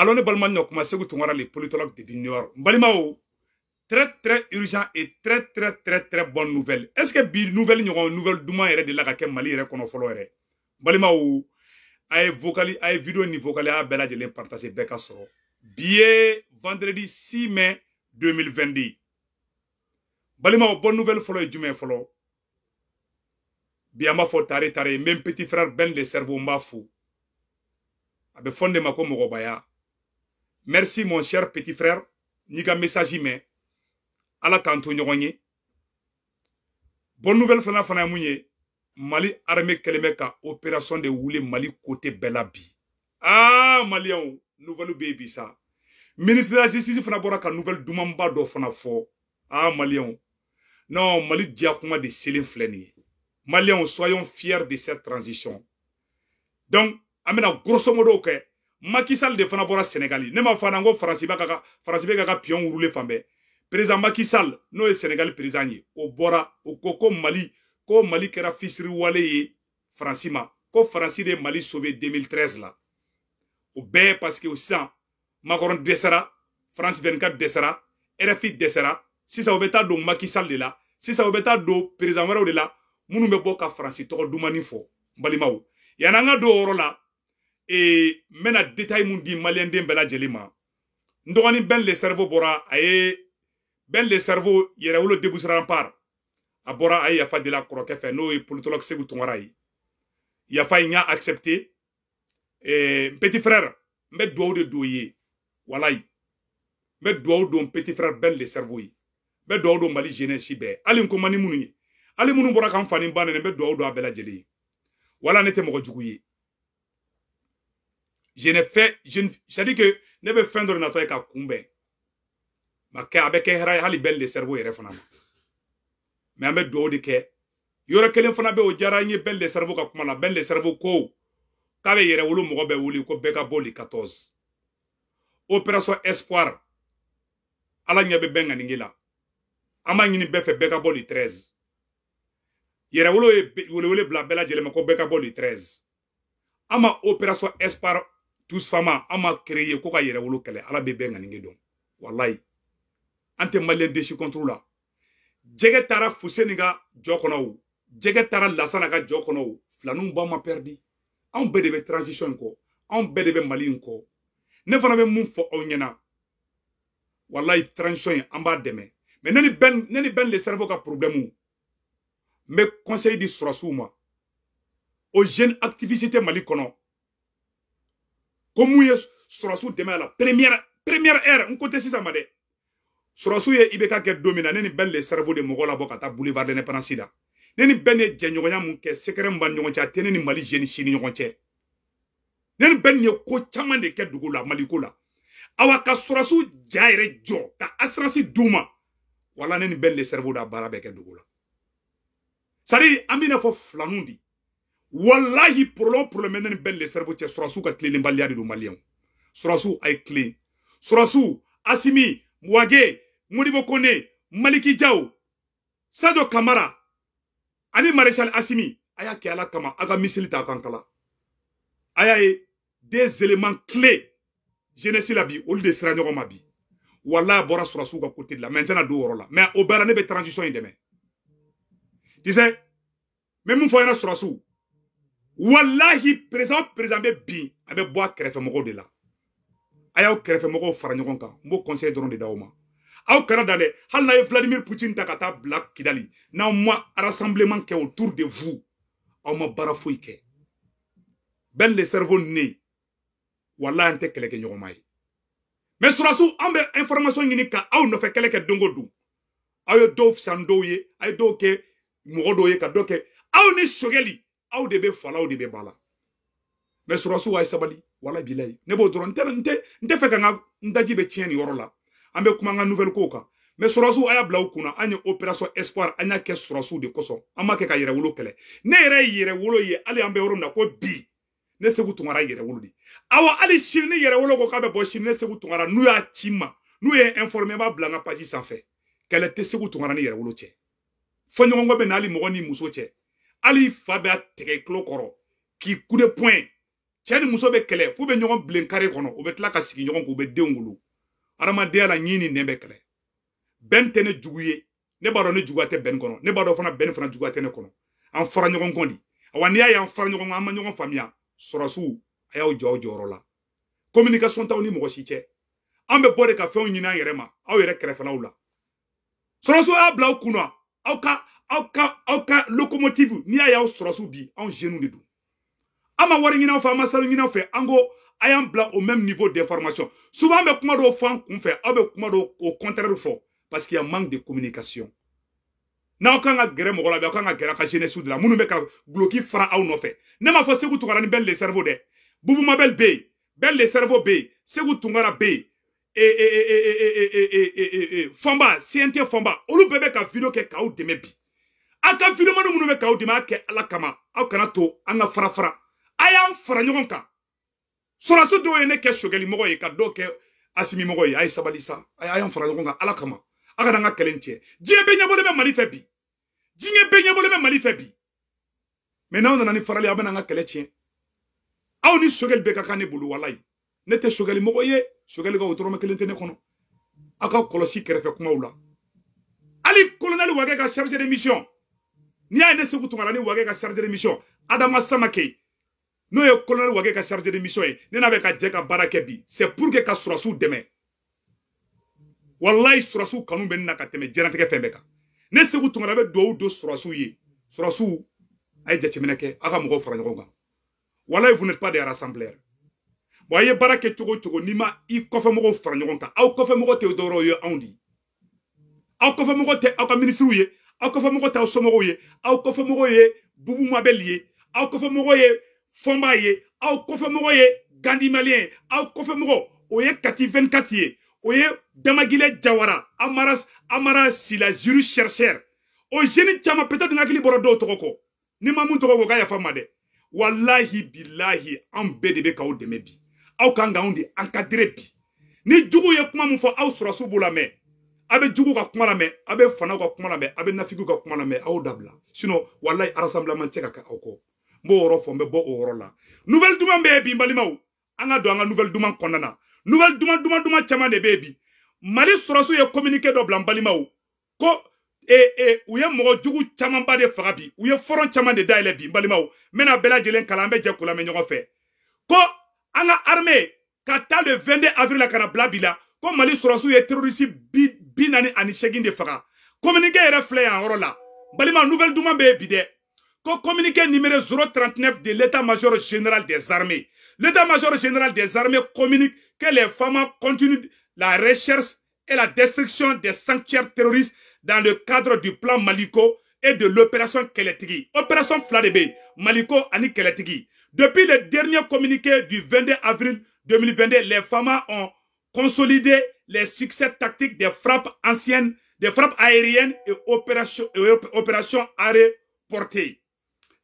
alors ne balima ɲɔ kuma segu tunkara le politologue depuis new york n balimaw très très urgent et très très très très bonne nouvelle est ce que bi nouvelle ɲɔgɔn nouvelle duman yɛrɛ de la ka kɛ mali yɛrɛ kɔnɔ fɔlɔ yɛrɛ n balimaw a ye vocali a ye video ni vocali a bɛɛ lajɛlen partage bɛɛ ka sɔrɔ bi ye vendredi 6 mai 2022 balimaw bonne nouvelle fɔlɔ ye jumɛn fɔlɔ bi an b'a fɔ tare tare n bɛ n petit frère bɛn de cerveau n b'a fo a bɛ fɔ n de ma ko mɔgɔbaya merci mon cher petit frère n'i ka message mɛn ala k'an to ɲɔgɔn ye bonne nouvelle filanan fana ye mun ye mali armée kɛlen bɛ ka opération de wuli mali côté bɛɛ la bi aa ah, maliyɛnw nouvelle bɛ yen bi sa ministre de la justice fana bɔra ka nouvelle dumanba dɔ fana fɔ aa ah, maliyɛnw non mali diya kuma de selen filɛ nin ye maliyɛnw soyons fiers de cette transition donc an bɛna grosso modo kɛ. makisal de fana bɔra senegali ne ma fana ko faransi b'a ka ka faransi bɛ ka ka piyɔn wurule fan bɛɛ président makisal n'o ye senegali président ye o bɔra o ko ko mali ko mali kɛra fisiriwale ye faransi ma ko faransi de ye mali sauvé 2013 la o bɛɛ parce que sisan makɔrɔn dɛsɛra france 24 dɛsɛra rfi dɛsɛra sisan u bɛ taa don makisal de la sisan u bɛ taa don président wɛrɛw de la minnu bɛ bɔ ka faransi tɔgɔ dumani fɔ n balimaw yann'an ka don o yɔrɔ la ee n bɛna detayi mun di maliyɛnden bɛɛ lajɛlen ma n dɔgɔnin bɛn le sɛriwo bɔra a ye bɛn le sɛriwo yɛrɛwolo debusiraran par a bɔra a ye yafa deli a kɔrɔkɛ fɛ n'o ye politologue segu tunkara ye yafa in n y'a accepté ee n petit frère n bɛ duwawu de don i ye walayi n bɛ duwawu don petit frère bɛn le sɛriwo ye n bɛ duwawu don mali jeunesse bɛɛ hali n ko man di minnu ye hali minnu bɔra ka n fa ni n ba nɛni n bɛ duwawu don a bɛɛ lajɛlen ye wala ne tɛ mɔgɔ jugu ye je ne fais je ne c'est-à-dire que ne bɛ fɛn dɔ de natɔ ye ka kunbɛn ma kɛ a bɛ kɛ hɛrɛ ye hali bɛɛ le cerveau yɛrɛ fana ma mɛ an bɛ dugawu de kɛ yɔrɔ kelen fana bɛ o diyara n ye bɛɛ le cerveau ka kuma la bɛɛ le cerveau ko k'a bɛ yɛrɛ wolo mɔgɔ bɛ wuli ko bɛɛ ka bɔ li 14 opération espoir ala ɲɛ bɛ bɛn ŋaninge la an b'a ɲini bɛɛ fɛ bɛɛ ka bɔ li 13 yɛrɛwolo ye welewele bila bɛɛ lajɛlen ma ko bɛɛ ka bɔ li 13 an ma opération espoir tous fama an ma créé ko ka yɛrɛ wolo kɛlɛ ala bɛ bɛn ŋaninge dɔn walayi an tɛ maliyɛn desi kɔntoro la jɛgɛ taara fuseni ka jɔ kɔnɔ o jɛgɛ taara lasana ka jɔ kɔnɔ o filaninw ba ma pɛridi anw bɛɛ de bɛ transition in kɔ anw bɛɛ de bɛ mali in kɔ ne fana bɛ mun fɔ aw ɲɛna walayi transition in an b'a dɛmɛ mɛ ne ni bɛn ne ni bɛn le cerveau ka problème n bɛ conseil di sɔrɔsiw ma o jeune activiste mali kɔnɔ ko mun ye sɔrɔsiw dɛmɛ a la première première heure n ko tɛ sisan ma dɛ sɔrɔsiw ye ibk kɛ don min na ne ni bɛn le cerveau de mɔgɔ labɔ ka taa boulevard de l'indépendance la ne ni bɛn ye jɛɲɔgɔnya mun kɛ sekɛrɛ min b'an ni ɲɔgɔn cɛ a tɛ ne ni mali jeunes si ni ɲɔgɔn cɛ ne ni bɛn ye ko caman de kɛ dugu la maliko la awa ka sɔrɔsiw ja yɛrɛ jɔ ka assurance d'u ma wala ne ni bɛn le cerveau da baara bɛɛ kɛ dugu la c'est à dire an b'i n'a fɔ filaninw de wallahi problème problème ben, le cerveau cɛ sɔrɔsiw ka tilenenbaliya de don maliyɛnw a ye clé. Srasou, asimi Mwage, modibo maliki jao Sado kamara ani maréchal asimi aya ki ala kama aga ka misili ta e, des éléments clés jeunesse la bi ou de sera ɲɔgɔn ma bi wala a bɔra de la maintenant n tɛna mais au bɛɛ transition y demain. tu sais même Srasou. Wallahi, présent, présent mais bien, avec moi, de a de là. a y'aw kɛrɛfɛmɔgɔw mon il conseil de Ronde Daouma. aw Canada, dan dɛ vladimir poutine ta est kidali rassemblement autour de vous On ma barafouike. un Ben Le cerveau ne Wallah, an tɛ que mais information unique, aw fait de kɛ don o don un ye dɔw il ni aw de bɛ fala aw de bɛ ba la mɛ sɔrɔsiw a ye sabali wala b'i la ye ne b'o dɔrɔn n tɛ n tɛ fɛ ka n ka n daji bɛ tiɲɛ nin yɔrɔ la an bɛ kuma an ka nouvelle kow kan mɛ sɔrɔsiw a y'a bila u kunna an ye opération espoir an y'a kɛ sɔrɔsiw de kosɔn an m'a kɛ ka yɛrɛwolo kɛlɛ ne yɛrɛ ye yɛrɛwolo ye hali an bɛ yɔrɔ min na ko bi ne segu tungara yɛrɛwolo de awɔ hali sini ni yɛrɛwolo ko k'a bɛ bɔ sini ne segu tungara n'u y'a ci n ma n'u ye informé n b'a bila n ka page sanfɛ kɛlɛ tɛ segu tungara ni yɛrɛwolo cɛ fɔɲɔgɔnkɔ bɛ na hali mɔgɔ ni muso cɛ hali fa bɛ a tɛgɛ tulo kɔrɔ k'i kude pɔin cɛ ni muso bɛ kɛlɛ f'u bɛ ɲɔgɔn bilen kare kɔnɔ u bɛ tila ka sigi ɲɔgɔn kan u bɛ denw wolo adamadenya la ɲi ni nɛn bɛ kɛlɛ bɛn tɛ ne jugu ye ne b'a dɔn ne juguya tɛ bɛn kɔnɔ ne b'a dɔn fana bɛn fana juguya tɛ ne kɔnɔ an fara ɲɔgɔn kɔ de awa n'i y'a y'an fara ɲɔgɔn kan an ma ɲɔgɔn faamuya sɔrɔsiw a y'aw jɔ aw jɔyɔrɔ la communication t'aw ni mɔgɔ si cɛ an bɛ bɔ de ka fɛnw ɲini an yɛrɛ ma aw yɛrɛ kɛrɛfɛlaw la sɔrɔsiw y'a bila aw kunna aw ka aw ka aw ka lokomotivu n'i y'a y'aw sɔrɔ su bi anw jeunes de don an ma wari ɲini aw fɛ an ma sanu ɲini aw fɛ an ko a y'an bila au même niveau d'information souvent an bɛ kuma dɔw fɔ an kun fɛ aw bɛ kuma dɔw au contraire fɔ parce qu'il y a manque de communication n'aw kan ka gɛrɛ mɔgɔ la bi aw kan ka gɛrɛ a ka jeunesse de la minnu bɛ ka duloki fara aw nɔfɛ ne m'a fɔ Seku Tunkara ni Belle de Cerveau dɛ Bubu Mabel bɛ yen Belle de Cerveau bɛ yen Seku Tunkara bɛ yen fɔnba CNT fɔnba olu bɛɛ bɛ ka video kɛ k'aw dɛmɛ bi aw ka vidéomani minnu bɛ k'aw dɛmɛ a kɛ ala kama aw kana to an ka fara fara a y'an fara ɲɔgɔn kan sɔrɔdasi dɔw ye ne kɛ sogɛlimɔgɔ ye ka dɔw kɛ asimimɔgɔ ye a ye sabali sa a y'an fara ɲɔgɔn kan ala kama aw kana an ka kɛlɛ in tiɲɛ diɲɛ bɛɛ ɲɛbɔlen bɛ mali fɛ bi diɲɛ bɛɛ ɲɛbɔlen bɛ mali fɛ bi mɛ n'aw nana ni farali aw bɛna an ka kɛlɛ tiɲɛ aw ni sogɛli bɛɛ ka kan ne bolo walayi ne tɛ sogɛlimɔgɔ ye sogɛli ka o dɔrɔmɛ kelen tɛ ne kɔnɔ aw ka kɔlɔsi kɛrɛfɛ kumaw la hali kolonɛli wakɛ ka chargé de mission n'i y'a ye ne segu tungala ni wage ka chargé de mission adama samake n'o ye colonel wage ka chargé de mission ye ne n'a bɛ ka jɛ ka baara kɛ bi c'est pour que ka surasiw dɛmɛ walayi surasiw kanu bɛ ne na ka tɛmɛ diɲɛnatigɛ fɛn bɛɛ kan ne segu tungala bɛ duwawu don surasiw ye surasiw a ye jateminɛ kɛ aw ka mɔgɔw fara ɲɔgɔn kan walayi vous n'êtes pas des rassembleurs bon a ye baara kɛ cogo o cogo n'i ma i kɔfɛmɔgɔw fara ɲɔgɔn kan aw kɔfɛmɔgɔ tɛ dɔwɛrɛw ye anw de ye aw kɔfɛmɔgɔ tɛ aw ka minisiriw ye aw kɔfɛ mɔgɔw t'aw somɔgɔw ye aw kɔfɛ mɔgɔw ye bubu mabɛli ye aw kɔfɛ mɔgɔw ye fɔnba ye aw kɔfɛ mɔgɔw ye gandi maliyɛn ye aw kɔfɛ mɔgɔ o ye kati 24 ye o ye damagilɛ jawara amara amara sila ziru chercheur o jeune caman peut-être hakili bɔra dɔw tɔgɔ kɔ ni ma mun tɔgɔ kɔ ka yafa ma dɛ walahi bilahi an bɛɛ de bɛ k'aw dɛmɛ bi aw kan k'anw de encadrer bi ni jugu ye kuma min fɔ aw sɔrɔsiw b'o lamɛn a bɛ jugu ka kuma lamɛn a bɛ fanaw ka kuma lamɛn a bɛ nafigiw ka kuma lamɛn aw dabila sinɔn walayi arasanbilaman tɛ ka kɛ aw kɔ n b'o yɔrɔ fɔ n bɛ bɔ o yɔrɔ la nouvelle duman bɛ yen bi n balimaw an ka don an ka nouvelle duman kɔnɔna na nouvelle duman duman duman caman de bɛ yen bi mali sɔrɔsiw ye communiqué dɔ bila n balimaw ko ee ee u ye mɔgɔ jugu camanba de faga bi u ye fɔrɔn caman de dayɛlɛ bi n balimaw n bɛna bɛɛ lajɛlen kalan an bɛ jɛ k'u lamɛn ɲɔgɔn fɛ ko an ka armée ka taa le 22 avril la ka na bila bi la ko mali sɔrɔsiw ye terroriste bi de communiqué yɛrɛ balima nouvelle duman communiqué numéro 039 de l'état major général des armées l'état major général des armées communique que les FAMA continuent la recherche et la destruction des sanctuaires terroristes dans le cadre du plan Maliko et de l'opération Keletigi. Opération Fladebe, Maliko Ani Depuis le dernier communiqué du 22 avril 2022, les FAMA ont consolidé les succès tactiques des frappes anciennes, des frappes aériennes et opérations, opérations arrêt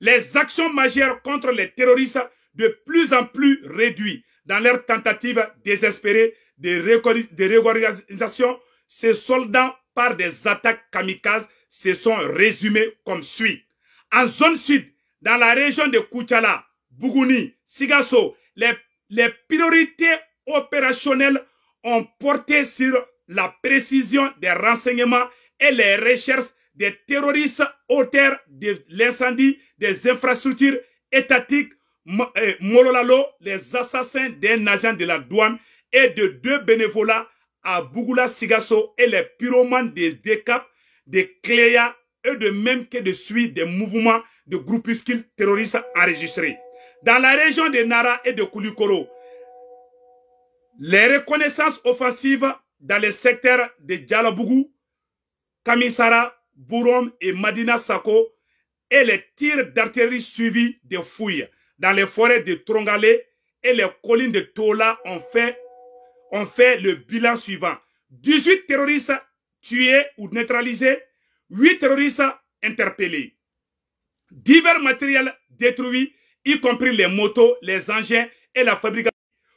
Les actions majeures contre les terroristes de plus en plus réduites dans leur tentative désespérée de, réorganisation, ces soldats par des attaques kamikazes se sont résumés comme suit. En zone sud, dans la région de Kouchala, Bougouni, Sigasso, les, les priorités opérationnelles ont porté sur la précision des renseignements et les recherches des terroristes auteurs de l'incendie des infrastructures étatiques euh, Mololalo, les assassins d'un agent de la douane et de deux bénévolats à Bougoula Sigasso et les pyromanes des DECAP, de Cléa et de même que de suite des mouvements de groupuscules terroristes enregistrés. Dans la région de Nara et de Koulikoro, les reconnaissances offensives dans les secteurs de Djalabougou, Kamisara, Bourom et Madina Sako et les tirs d'artillerie suivis de fouilles dans les forêts de Trongale et les collines de Tola ont fait, ont fait le bilan suivant. 18 terroristes tués ou neutralisés, 8 terroristes interpellés. Divers matériels détruits, y compris les motos, les engins et la fabrication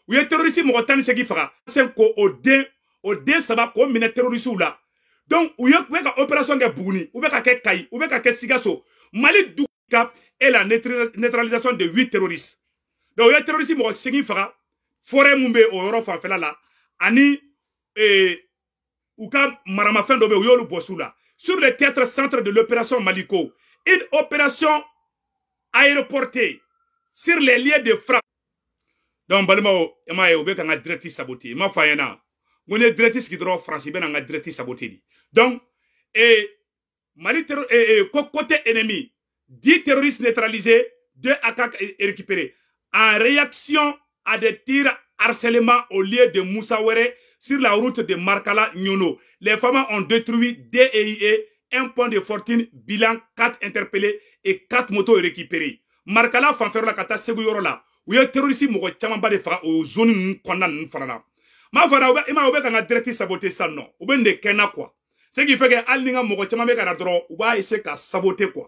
u ye terorisi mɔgɔ tan ce qui fera c'est ko o au o ça va k'o terroriste là. donc ou ye u opération kɛ buguni ou bɛ ka kai ou u bɛ Sigaso. sikaso mali du et la neutralisation de huit terroristes donc u ye terorisi ce segin faga forêt mun bɛ o yɔrɔ fanfɛla là ani eh, u ka maramafɛn fin bɛ yen u y'olu là sur le théâtre centre de l'opération Maliko une opération aéroportée sur les liens de frappe donc, je eh, ne m'a pas u bɛ m'a donc eh, eh, côté ennemi 10 terroristes neutralisés 2 attaques récupérés. en réaction à des tirs harcèlement au lieu de Moussawere sur la route de Markala Nyono. Les femmes ont détruit 2 DEIE, e, un point de fortune, bilan 4 interpellés et 4 motos récupérées. Markala fanfare la kata Seguyoro u ye terorisi mɔgɔ camanba de faga o zoni ninnu kɔnɔna ninnu fana na m'a fɔra u bɛ i m'a ye u bɛ ka n ka dɛrɛti sabote sisan nɔ u bɛ nin de kɛ n na kuwa se k'i fɛ kɛ hali ni n ka mɔgɔ caman bɛ ka na dɔrɔn u b'a ese ka sabote kuwa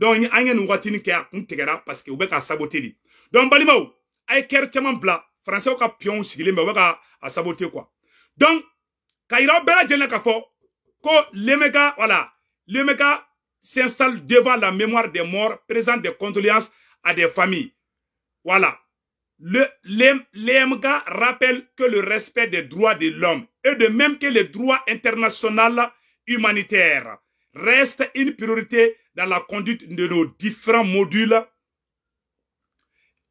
dɔnku an ye nin wagatini kɛ a kun tigɛra paseke u bɛ ka sabote de dɔnku balimaw a ye kɛri caman bila faransɛw ka piyɔnw sigilen bɛ u bɛ ka a sabote kuwa dɔnku ka yira bɛɛ lajɛlen na k'a fɔ ko lemeka wala lemeka s'installe devant la mémoire des morts présente des condoléances à des familles Voilà. Le, rappelle que le respect des droits de l'homme et de même que les droits internationaux humanitaires reste une priorité dans la conduite de nos différents modules,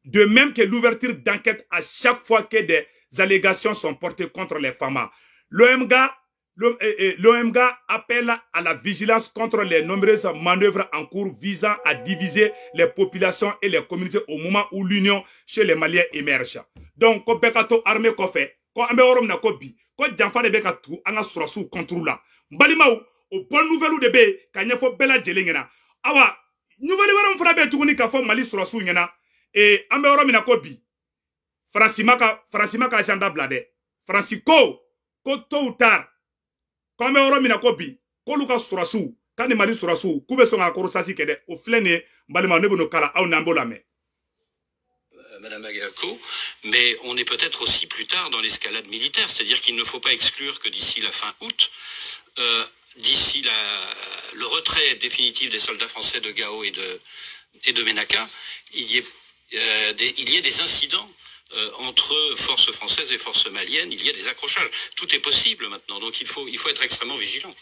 de même que l'ouverture d'enquête à chaque fois que des allégations sont portées contre les femmes. L'OMGA appelle à la vigilance contre les nombreuses manœuvres en cours visant à diviser les populations et les communautés au moment où l'union chez les Maliens émerge. Donc, ko bekato armé ko fait, ko ambe worom na ko bi, ko janfa de bekatou anga surasu contre la. au o bon nouvelle de be ka fo bela jelengena. Awa, nouvelle worom fana be ka fo Mali surasu nyena. E ambe worom na ko bi. Francimaka, Francimaka agenda blade. Francico, ko to ou tard Madame Agako, mais on est peut-être aussi plus tard dans l'escalade militaire, c'est-à-dire qu'il ne faut pas exclure que d'ici la fin août, euh, d'ici le retrait définitif des soldats français de Gao et de, et Ménaka, il y ait euh, il y des incidents euh, entre forces françaises et forces maliennes, il y a des accrochages. Tout est possible maintenant, donc il faut, il faut être extrêmement vigilant.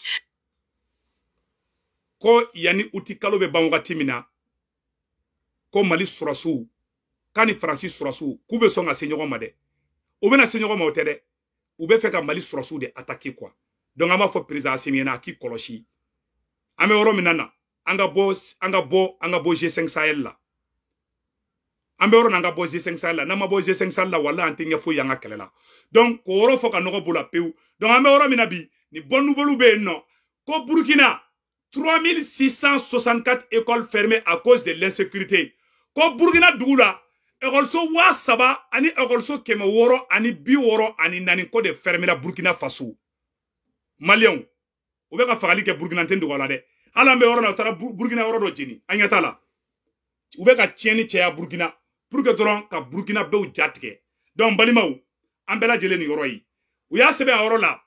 ko yani uti kalobe bɛ ban ko mali sɔrɔsiw k'a ni faransi sɔrɔsiw k'u bɛ sɔn ka se ɲɔgɔn ma dɛ u bɛna mali sɔrɔsiw de attaquer quoi donc ama b'a fɔ président Assimi k'i kɔlɔsi an bɛ yɔrɔ min na na an ka bɔ G5 Sahel la an bɛ yɔrɔ min na an ka bɔ G5 Sahel la n'an ma bɔ G5 Sahel la wala an tɛ ɲɛ foyi y'an ka kɛlɛ la donc k'o yɔrɔ fɔ ka nɔgɔ b'o la pewu donc an bɛ yɔrɔ min na bi nin bonne nouvelle bɛ yen nɔ ko Burkina 3664 écoles fermées à cause de l'insécurité ko Burkina dugu la ekɔliso waa saba ani ekɔliso kɛmɛ wɔɔrɔ ani bi wɔɔrɔ ani naani ko de fermera Burkina Faso maliyɛnw u bɛ ka fagali kɛ Burkina n tɛ dogo a la dɛ hali an bɛ yɔrɔ min na u taara Burkina yɔrɔ dɔ jeni an ɲɛ t'a la u bɛ ka tiɲɛni caya Burkina pour que dɔrɔn ka burukina bɛɛw jatigɛ donc balimaw an bɛɛ lajɛlen nin yɔrɔ ye u y'a sɛbɛn a yɔrɔ la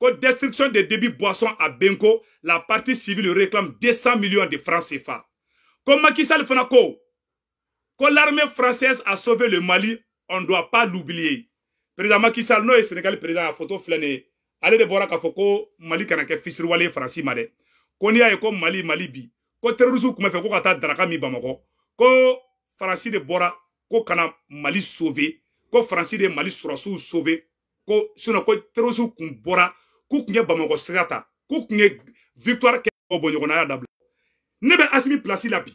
ko destruction de débit boisson à Benko la partie civile réclame 200 millions de francs CFA ko Macky Sall fana ko ko l'armée française a sauvé le Mali on doit pas l'oublier président Macky Sall n'o ye Sénégal président a photo filɛ nin ye ale de bɔra k'a fɔ ko Mali kana kɛ fisiriwale ye Faransi ma dɛ ko n'i y'a ye ko Mali Mali bi ko terroriste kun bɛ fɛ ko ka taa daraka min Bamakɔ ko Faransi de bɔra ko kana mali sauve ko faransi de ye mali sɔrɔsiw sauve ko sinɔ ko terorisiw kun bɔra k'u kun ye bamakɔ sira ta k'u kun ye victoire kɛ bɔ ɲɔgɔnna y'a dabila ne bɛ asimi plasi la bi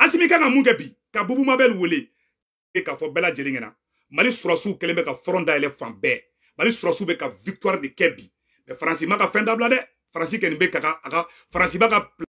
asimi kan ka mun kɛ bi ka bubu mabɛl wele e k'a fɔ bɛɛ lajɛlen ɲɛna mali sɔrɔsiw kɛlen bɛ ka front dayɛlɛ fan bɛɛ mali sɔrɔsiw bɛ ka victoire de kɛ bi mɛ faransi ma ka fɛn dabila dɛ faransi kɔni bɛ ka a ka faransi b'a ka